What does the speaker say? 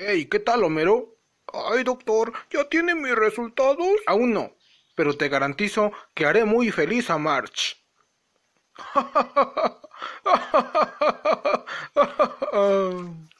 Hey, ¿qué tal, Homero? Ay, doctor, ¿ya tiene mis resultados? Aún no, pero te garantizo que haré muy feliz a March.